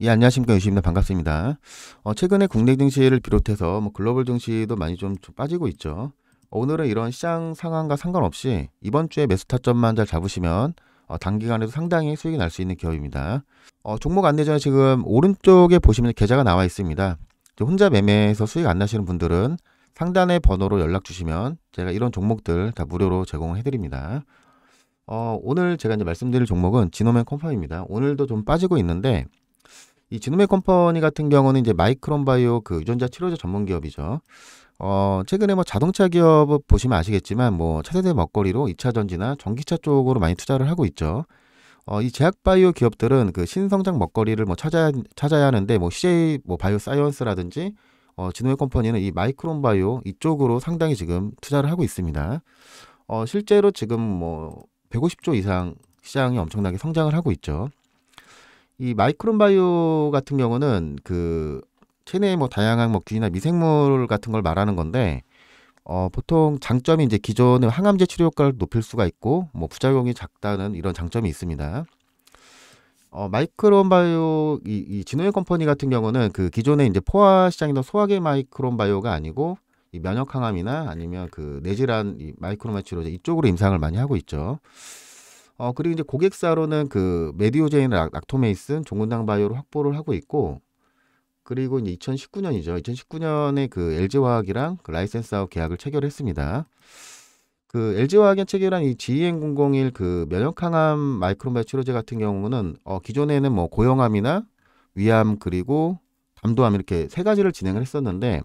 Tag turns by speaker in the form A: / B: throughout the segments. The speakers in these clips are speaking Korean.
A: 예, 안녕하십니까. 유시입니다. 반갑습니다. 어, 최근에 국내 증시를 비롯해서 뭐 글로벌 증시도 많이 좀, 좀 빠지고 있죠. 오늘은 이런 시장 상황과 상관없이 이번 주에 매수 타점만 잘 잡으시면 어, 단기간에도 상당히 수익이 날 수 있는 기업입니다. 어, 종목 안내 전에 지금 오른쪽에 보시면 계좌가 나와 있습니다. 혼자 매매해서 수익 안 나시는 분들은 상단의 번호로 연락 주시면 제가 이런 종목들 다 무료로 제공을 해드립니다. 어, 오늘 제가 이제 말씀드릴 종목은 지노맨 컴펌입니다. 오늘도 좀 빠지고 있는데 이 지노메 컴퍼니 같은 경우는 이제 마이크론 바이오 그 유전자 치료제 전문 기업이죠. 어, 최근에 뭐 자동차 기업 보시면 아시겠지만 뭐 차세대 먹거리로 이차 전지나 전기차 쪽으로 많이 투자를 하고 있죠. 어, 이 제약 바이오 기업들은 그 신성장 먹거리를 뭐 찾아야, 찾아야 하는데 뭐 CJ 뭐 바이오 사이언스라든지 어, 지노메 컴퍼니는 이 마이크론 바이오 이쪽으로 상당히 지금 투자를 하고 있습니다. 어, 실제로 지금 뭐 150조 이상 시장이 엄청나게 성장을 하고 있죠. 이 마이크론바이오 같은 경우는 그 체내의 뭐 다양한 뭐 균이나 미생물 같은 걸 말하는 건데 어 보통 장점이 이제 기존의 항암제 치료 효과를 높일 수가 있고 뭐 부작용이 작다는 이런 장점이 있습니다. 어 마이크론바이오 이, 이 진호의 컴퍼니 같은 경우는 그 기존의 이제 포화 시장이나 소화계 마이크론바이오가 아니고 이 면역 항암이나 아니면 그 내질환 이 마이크로마 치료제 이쪽으로 임상을 많이 하고 있죠. 어, 그리고 이제 고객사로는 그 메디오제인 락토메이슨, 종근당 바이오를 확보를 하고 있고, 그리고 이제 2019년이죠. 2019년에 그 LG화학이랑 그라이센스아웃 계약을 체결했습니다. 그 LG화학이 체결한 이 GEN001 그 면역항암 마이크로바 치료제 같은 경우는 어, 기존에는 뭐 고형암이나 위암 그리고 담도암 이렇게 세 가지를 진행을 했었는데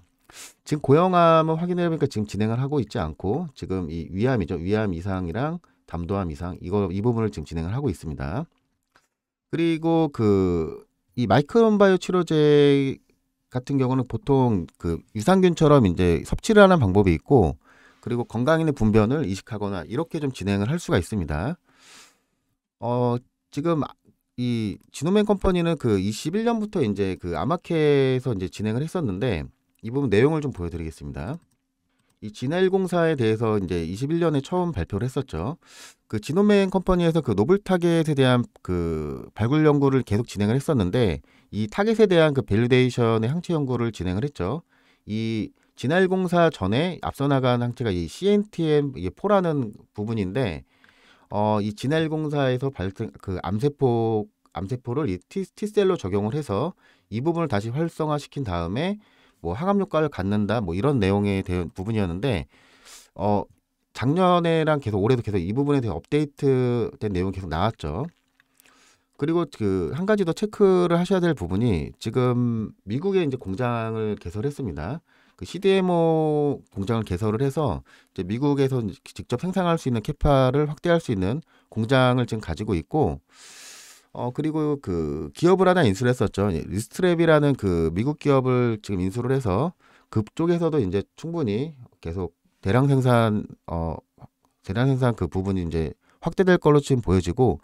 A: 지금 고형암을 확인해 보니까 지금 진행을 하고 있지 않고 지금 이 위암이죠. 위암 이상이랑 담도함 이상 이거 이 부분을 지금 진행을 하고 있습니다. 그리고 그 이 마이크론바이오 치료제 같은 경우는 보통 그 유산균처럼 이제 섭취를 하는 방법이 있고 그리고 건강인의 분변을 이식하거나 이렇게 좀 진행을 할 수가 있습니다. 어 지금 이 지노맨 컴퍼니는 그 21년부터 이제 그 아마케에서 이제 진행을 했었는데 이 부분 내용을 좀 보여드리겠습니다. 이 진해일공사에 대해서 이제 21년에 처음 발표를 했었죠. 그 지노맨 컴퍼니에서 그 노블 타겟에 대한 그 발굴 연구를 계속 진행을 했었는데 이 타겟에 대한 그밸류데이션의 항체 연구를 진행을 했죠. 이 진해일공사 전에 앞서 나간 항체가 이 CNTM 이게 포라는 부분인데 어 이 진해일공사에서 발생 그 암세포 암세포를 이 T, 티셀로 적용을 해서 이 부분을 다시 활성화시킨 다음에 뭐 하감 효과를 갖는다 뭐 이런 내용에 대, 한 부분이었는데 어 작년에랑 계속 올해도 계속 이 부분에 대해 업데이트된 내용 이 계속 나왔죠. 그리고 그 한 가지 더 체크를 하셔야 될 부분이 지금 미국에 이제 공장을 개설했습니다. 그 CDMO 공장을 개설을 해서 이제 미국에서 직접 생산할 수 있는 캐파를 확대할 수 있는 공장을 지금 가지고 있고 어 그리고 그 기업을 하나 인수를 했었죠. 리스트랩이라는 그 미국 기업을 지금 인수를 해서 그쪽에서도 이제 충분히 계속 대량 생산 어 대량 생산 그 부분이 이제 확대될 걸로 지금 보여지고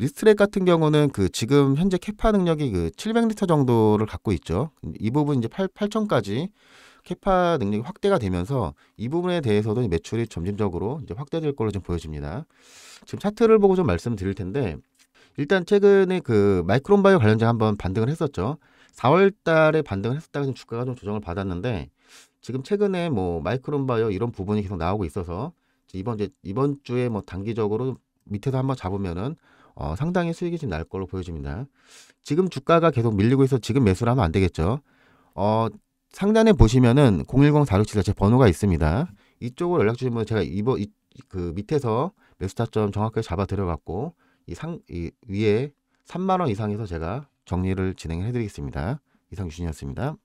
A: 리스트랩 같은 경우는 그 지금 현재 캐파 능력이 그 700리터 정도를 갖고 있죠. 이 부분 이제 8 8천까지 캐파 능력이 확대가 되면서 이 부분에 대해서도 매출이 점진적으로 이제 확대될 걸로 지금 보여집니다. 지금 차트를 보고 좀 말씀드릴 텐데 일단 최근에 그 마이크론 바이오 관련자 한 번 반등을 했었죠. 4월 달에 반등을 했었다가 좀 주가가 좀 조정을 받았는데 지금 최근에 뭐 마이크론 바이오 이런 부분이 계속 나오고 있어서 이번 이 이번 주에 뭐 단기적으로 밑에서 한번 잡으면은 어, 상당히 수익이 좀 날 걸로 보여집니다. 지금 주가가 계속 밀리고 있어 지금 매수를 하면 안 되겠죠. 어, 상단에 보시면은 010-467제 번호가 있습니다. 이쪽으로 연락 주시면 제가 이번 이, 그 밑에서 매수 타점 정확하게 잡아 드려갖고 이상이 위에 3만 원 이상에서 제가 정리를 진행해 드리겠습니다. 이상 유진이었습니다.